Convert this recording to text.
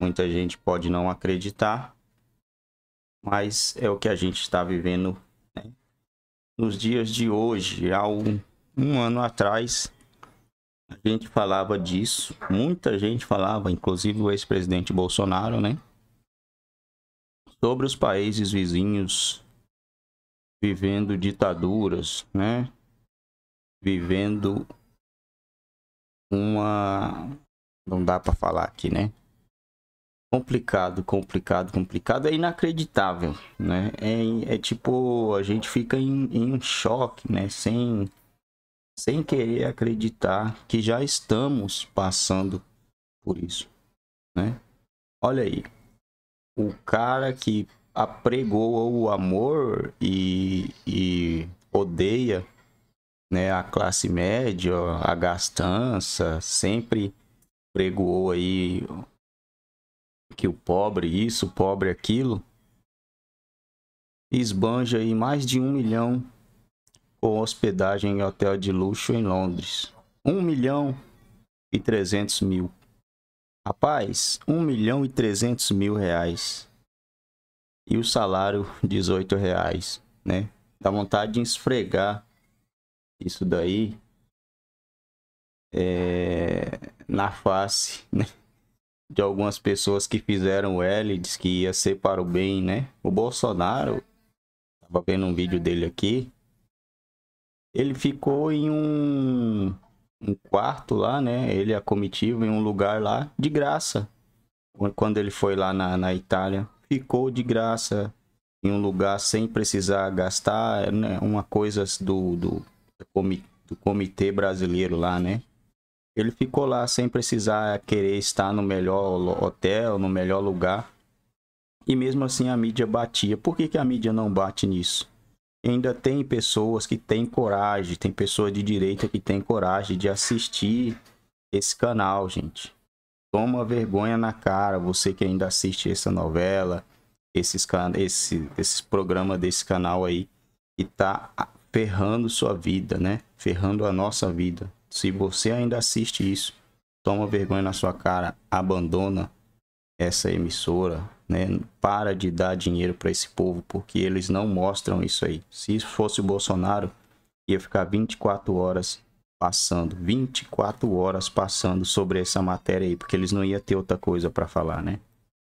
Muita gente pode não acreditar, mas é o que a gente está vivendo né? nos dias de hoje. Há um, um ano atrás, a gente falava disso, muita gente falava, inclusive o ex-presidente Bolsonaro, né? Sobre os países vizinhos vivendo ditaduras, né? Vivendo uma. Não dá para falar aqui, né? complicado, complicado, complicado. É inacreditável, né? É, é tipo, a gente fica em, em, choque, né? Sem, sem querer acreditar que já estamos passando por isso, né? Olha aí, o cara que apregou o amor e, e odeia né, a classe média, a gastança, sempre pregoou aí que o pobre isso, o pobre aquilo, esbanja aí mais de um milhão com hospedagem em hotel de luxo em Londres. Um milhão e trezentos mil. Rapaz, um milhão e trezentos mil reais. E o salário, dezoito reais, né? Dá vontade de esfregar isso daí é, na face, né? de algumas pessoas que fizeram L, diz que ia ser para o bem, né? O Bolsonaro, tava vendo um vídeo dele aqui, ele ficou em um, um quarto lá, né? Ele a comitiva em um lugar lá, de graça. Quando ele foi lá na, na Itália, ficou de graça em um lugar sem precisar gastar, né? Uma coisa do, do, do comitê brasileiro lá, né? Ele ficou lá sem precisar querer estar no melhor hotel, no melhor lugar. E mesmo assim a mídia batia. Por que, que a mídia não bate nisso? Ainda tem pessoas que têm coragem, tem pessoa de direita que tem coragem de assistir esse canal, gente. Toma vergonha na cara, você que ainda assiste essa novela, esses, esse, programa desse canal aí, e tá ferrando sua vida, né? Ferrando a nossa vida. Se você ainda assiste isso, toma vergonha na sua cara, abandona essa emissora, né? Para de dar dinheiro para esse povo, porque eles não mostram isso aí. Se isso fosse o Bolsonaro, ia ficar 24 horas passando, 24 horas passando sobre essa matéria aí, porque eles não iam ter outra coisa para falar, né?